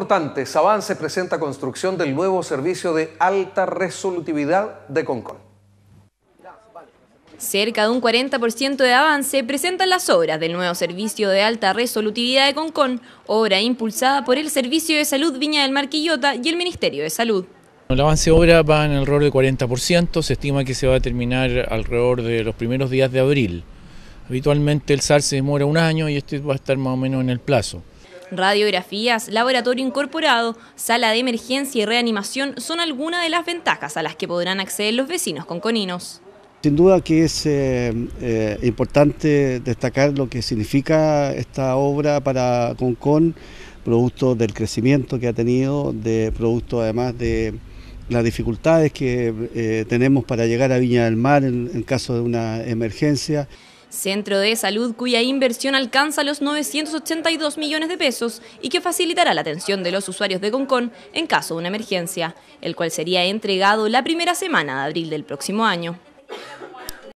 Importante, avance presenta construcción del nuevo servicio de alta resolutividad de Concon. Cerca de un 40% de avance presentan las obras del nuevo servicio de alta resolutividad de Concon, obra impulsada por el Servicio de Salud Viña del Mar Quillota y el Ministerio de Salud. El avance de obra va en el rol del 40%, se estima que se va a terminar alrededor de los primeros días de abril. Habitualmente el SAR se demora un año y este va a estar más o menos en el plazo. Radiografías, laboratorio incorporado, sala de emergencia y reanimación son algunas de las ventajas a las que podrán acceder los vecinos conconinos. Sin duda que es eh, eh, importante destacar lo que significa esta obra para Concon, producto del crecimiento que ha tenido, de producto además de las dificultades que eh, tenemos para llegar a Viña del Mar en caso de una emergencia. Centro de Salud cuya inversión alcanza los 982 millones de pesos y que facilitará la atención de los usuarios de Concón en caso de una emergencia, el cual sería entregado la primera semana de abril del próximo año.